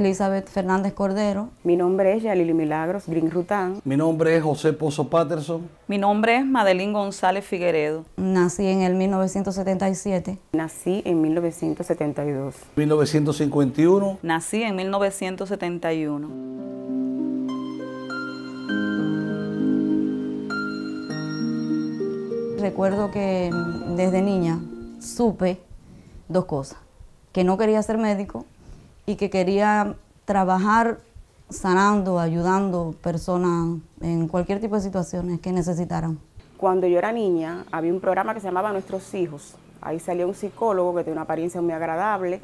Elizabeth Fernández Cordero. Mi nombre es Yalili Milagros Green Rután. Mi nombre es José Pozo Patterson. Mi nombre es Madeline González Figueredo. Nací en el 1977. Nací en 1972. 1951. Nací en 1971. Recuerdo que desde niña supe dos cosas, que no quería ser médico y que quería trabajar sanando, ayudando personas en cualquier tipo de situaciones que necesitaran. Cuando yo era niña había un programa que se llamaba Nuestros Hijos. Ahí salía un psicólogo que tenía una apariencia muy agradable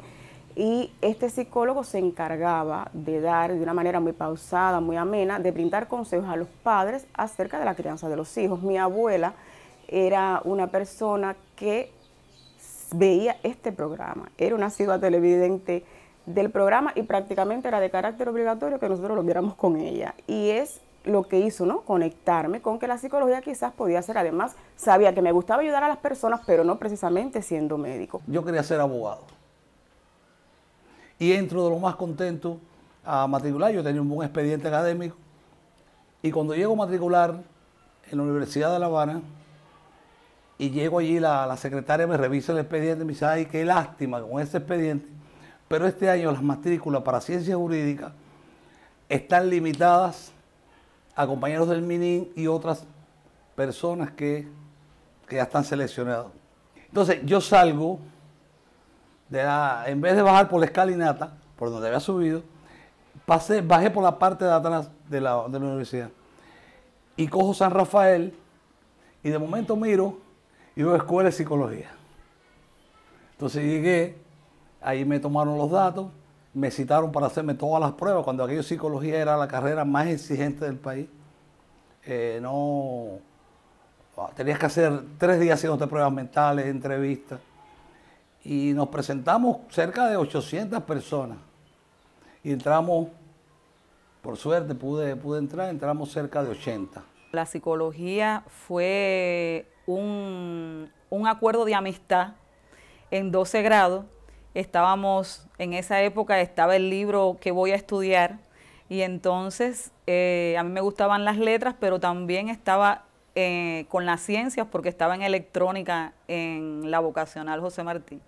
y este psicólogo se encargaba de dar de una manera muy pausada, muy amena, de brindar consejos a los padres acerca de la crianza de los hijos. Mi abuela era una persona que veía este programa, era una ciudad televidente del programa y prácticamente era de carácter obligatorio que nosotros lo viéramos con ella. Y es lo que hizo, ¿no? Conectarme con que la psicología quizás podía ser. Además, sabía que me gustaba ayudar a las personas, pero no precisamente siendo médico. Yo quería ser abogado. Y entro de lo más contento a matricular. Yo tenía un buen expediente académico. Y cuando llego a matricular en la Universidad de La Habana, y llego allí, la, la secretaria me revisa el expediente y me dice, ay, qué lástima con ese expediente pero este año las matrículas para ciencia jurídica están limitadas a compañeros del MININ y otras personas que, ya están seleccionados. Entonces yo salgo, de en vez de bajar por la escalinata, por donde había subido, bajé por la parte de atrás de la, de la universidad y cojo San Rafael y de momento miro y veo escuela de psicología. Entonces llegué Ahí me tomaron los datos, me citaron para hacerme todas las pruebas, cuando aquello psicología era la carrera más exigente del país. Eh, no ah, Tenías que hacer tres días de pruebas mentales, entrevistas. Y nos presentamos cerca de 800 personas. Y entramos, por suerte pude, pude entrar, entramos cerca de 80. La psicología fue un, un acuerdo de amistad en 12 grados estábamos, en esa época estaba el libro que voy a estudiar y entonces eh, a mí me gustaban las letras, pero también estaba eh, con las ciencias porque estaba en electrónica en la vocacional José Martín.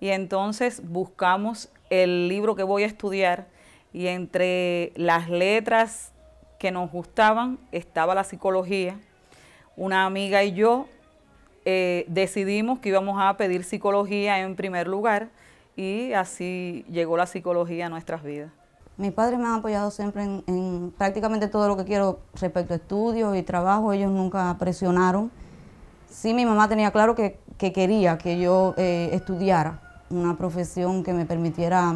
Y entonces buscamos el libro que voy a estudiar y entre las letras que nos gustaban estaba la psicología. Una amiga y yo eh, decidimos que íbamos a pedir psicología en primer lugar y así llegó la psicología a nuestras vidas. Mis padres me han apoyado siempre en, prácticamente todo lo que quiero respecto a estudios y trabajo, ellos nunca presionaron. Sí, mi mamá tenía claro que, quería que yo eh, estudiara una profesión que me permitiera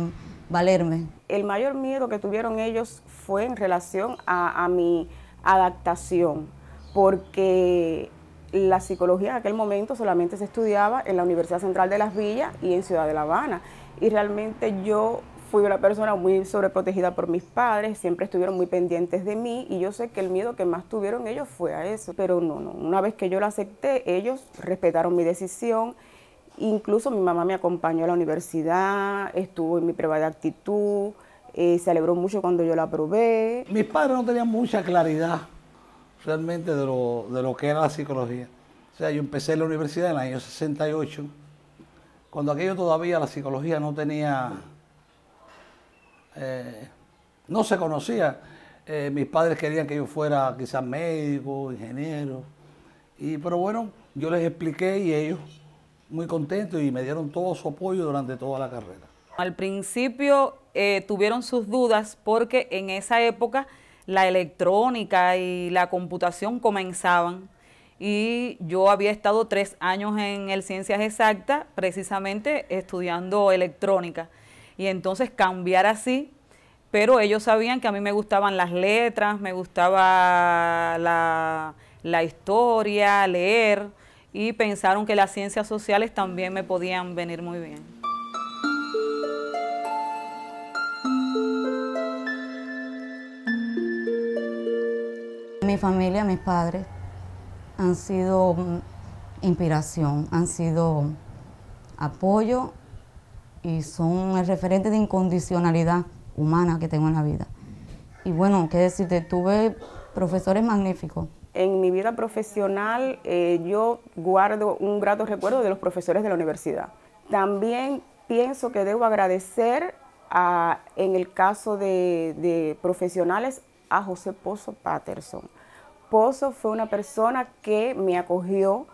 valerme. El mayor miedo que tuvieron ellos fue en relación a, a mi adaptación, porque la psicología en aquel momento solamente se estudiaba en la Universidad Central de Las Villas y en Ciudad de La Habana. Y realmente yo fui una persona muy sobreprotegida por mis padres, siempre estuvieron muy pendientes de mí y yo sé que el miedo que más tuvieron ellos fue a eso. Pero no, no, una vez que yo lo acepté, ellos respetaron mi decisión. Incluso mi mamá me acompañó a la universidad, estuvo en mi prueba de actitud, eh, se alegró mucho cuando yo la aprobé. Mis padres no tenían mucha claridad realmente de lo, de lo que era la psicología. O sea, yo empecé la universidad en el año 68, cuando aquello todavía la psicología no tenía, eh, no se conocía. Eh, mis padres querían que yo fuera quizás médico, ingeniero, y, pero bueno, yo les expliqué y ellos muy contentos y me dieron todo su apoyo durante toda la carrera. Al principio eh, tuvieron sus dudas porque en esa época la electrónica y la computación comenzaban. Y yo había estado tres años en el Ciencias Exactas, precisamente estudiando electrónica. Y entonces cambiar así, pero ellos sabían que a mí me gustaban las letras, me gustaba la, la historia, leer, y pensaron que las ciencias sociales también me podían venir muy bien. Mi familia, mis padres, han sido mm, inspiración, han sido apoyo y son el referente de incondicionalidad humana que tengo en la vida. Y bueno, qué decirte, tuve profesores magníficos. En mi vida profesional eh, yo guardo un grato recuerdo de los profesores de la universidad. También pienso que debo agradecer a, en el caso de profesionales a José Pozo Patterson. Pozo fue una persona que me acogió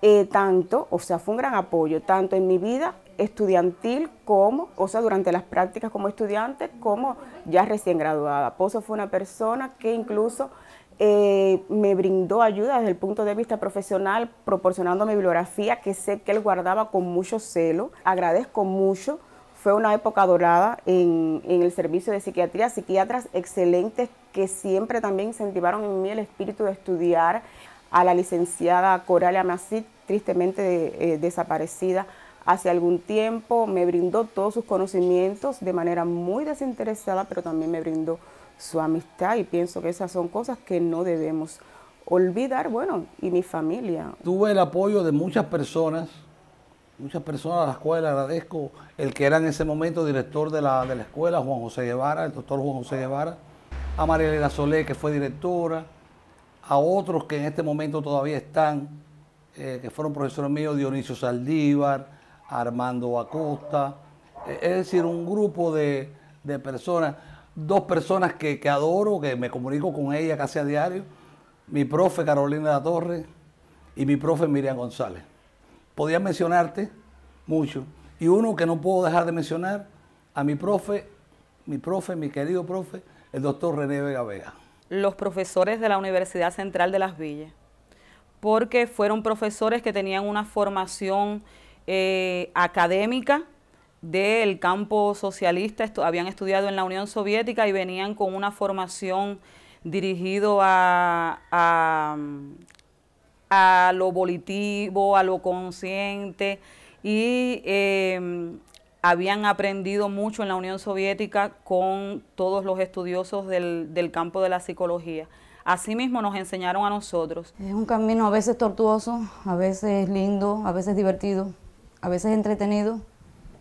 eh, tanto, o sea, fue un gran apoyo, tanto en mi vida estudiantil como, o sea, durante las prácticas como estudiante, como ya recién graduada. Pozo fue una persona que incluso eh, me brindó ayuda desde el punto de vista profesional, proporcionando mi bibliografía que sé que él guardaba con mucho celo. Agradezco mucho fue una época dorada en, el servicio de psiquiatría, psiquiatras excelentes que siempre también incentivaron en mí el espíritu de estudiar a la licenciada Coralia Masí, tristemente eh, desaparecida hace algún tiempo, me brindó todos sus conocimientos de manera muy desinteresada, pero también me brindó su amistad y pienso que esas son cosas que no debemos olvidar, bueno, y mi familia. Tuve el apoyo de muchas personas muchas personas a la escuela agradezco, el que era en ese momento director de la, escuela, Juan José Guevara, el doctor Juan José Guevara, a María Elena Solé, que fue directora, a otros que en este momento todavía están, eh, que fueron profesores míos, Dionisio Saldívar, Armando Acosta, eh, es decir, un grupo de, personas, dos personas que, adoro, que me comunico con ella casi a diario, mi profe Carolina La Torre y mi profe Miriam González podía mencionarte mucho. Y uno que no puedo dejar de mencionar, a mi profe, mi profe, mi querido profe, el doctor René Vega Vega. Los profesores de la Universidad Central de Las Villas, porque fueron profesores que tenían una formación eh, académica del campo socialista, habían estudiado en la Unión Soviética y venían con una formación dirigido a a lo volitivo, a lo consciente y em, habían aprendido mucho en la Unión Soviética con todos los estudiosos del, del campo de la psicología. Asimismo nos enseñaron a nosotros. Es un camino a veces tortuoso, a veces lindo, a veces divertido, a veces entretenido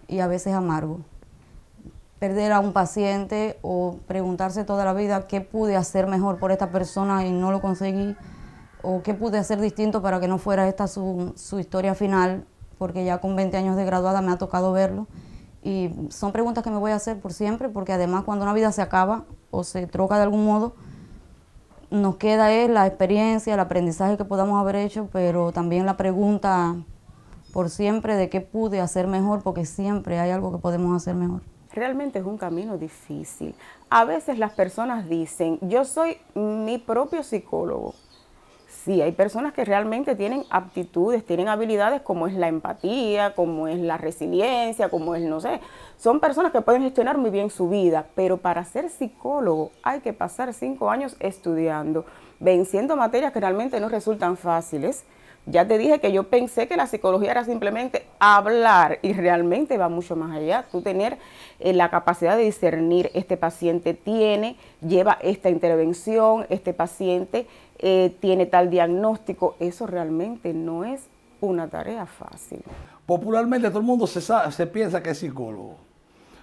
y a veces amargo. Perder a un paciente o preguntarse toda la vida qué pude hacer mejor por esta persona y no lo conseguí, o qué pude hacer distinto para que no fuera esta su, historia final, porque ya con 20 años de graduada me ha tocado verlo. Y son preguntas que me voy a hacer por siempre, porque además cuando una vida se acaba o se troca de algún modo, nos queda es la experiencia, el aprendizaje que podamos haber hecho, pero también la pregunta por siempre de qué pude hacer mejor, porque siempre hay algo que podemos hacer mejor. Realmente es un camino difícil. A veces las personas dicen, yo soy mi propio psicólogo, sí, hay personas que realmente tienen aptitudes, tienen habilidades como es la empatía, como es la resiliencia, como es, no sé, son personas que pueden gestionar muy bien su vida, pero para ser psicólogo hay que pasar cinco años estudiando, venciendo materias que realmente no resultan fáciles ya te dije que yo pensé que la psicología era simplemente hablar y realmente va mucho más allá. Tú tener eh, la capacidad de discernir, este paciente tiene, lleva esta intervención, este paciente eh, tiene tal diagnóstico, eso realmente no es una tarea fácil. Popularmente todo el mundo se, se piensa que es psicólogo.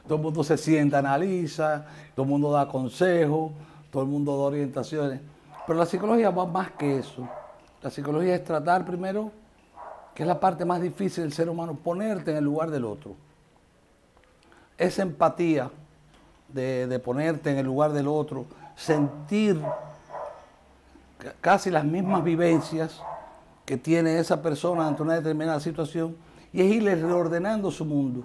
Todo el mundo se sienta, analiza, todo el mundo da consejos, todo el mundo da orientaciones. Pero la psicología va más que eso. La psicología es tratar primero, que es la parte más difícil del ser humano, ponerte en el lugar del otro. Esa empatía de, ponerte en el lugar del otro, sentir casi las mismas vivencias que tiene esa persona ante una determinada situación y es irle reordenando su mundo.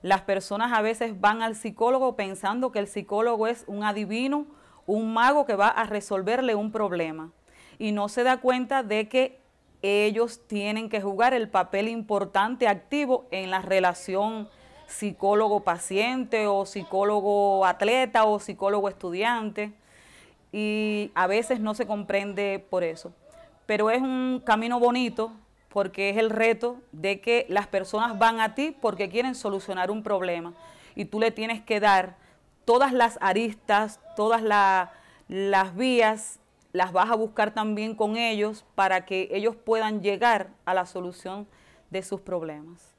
Las personas a veces van al psicólogo pensando que el psicólogo es un adivino, un mago que va a resolverle un problema y no se da cuenta de que ellos tienen que jugar el papel importante activo en la relación psicólogo-paciente o psicólogo-atleta o psicólogo-estudiante y a veces no se comprende por eso. Pero es un camino bonito porque es el reto de que las personas van a ti porque quieren solucionar un problema y tú le tienes que dar todas las aristas, todas las vías las vas a buscar también con ellos para que ellos puedan llegar a la solución de sus problemas.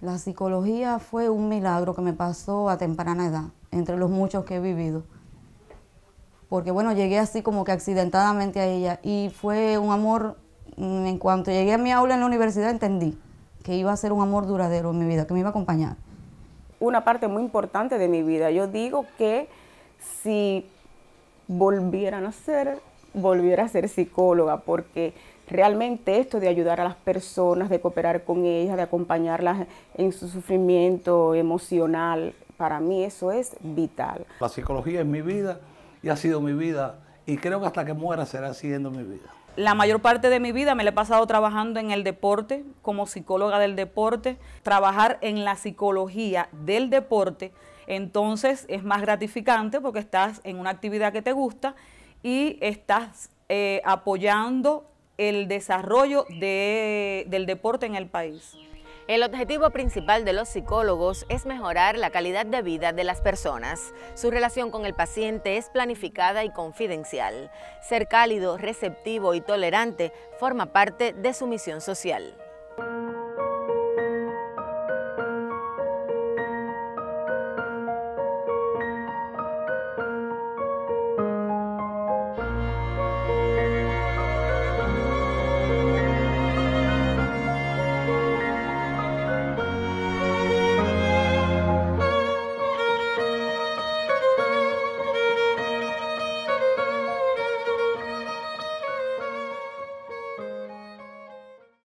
La psicología fue un milagro que me pasó a temprana edad, entre los muchos que he vivido. Porque bueno, llegué así como que accidentadamente a ella y fue un amor, mm, en cuanto llegué a mi aula en la universidad entendí que iba a ser un amor duradero en mi vida, que me iba a acompañar. Una parte muy importante de mi vida, yo digo que si volvieran a ser volviera a ser psicóloga, porque realmente esto de ayudar a las personas, de cooperar con ellas, de acompañarlas en su sufrimiento emocional, para mí eso es vital. La psicología es mi vida y ha sido mi vida y creo que hasta que muera será siendo mi vida. La mayor parte de mi vida me la he pasado trabajando en el deporte, como psicóloga del deporte. Trabajar en la psicología del deporte, entonces es más gratificante porque estás en una actividad que te gusta y estás eh, apoyando el desarrollo del deporte en el país. El objetivo principal de los psicólogos es mejorar la calidad de vida de las personas. Su relación con el paciente es planificada y confidencial. Ser cálido, receptivo y tolerante forma parte de su misión social.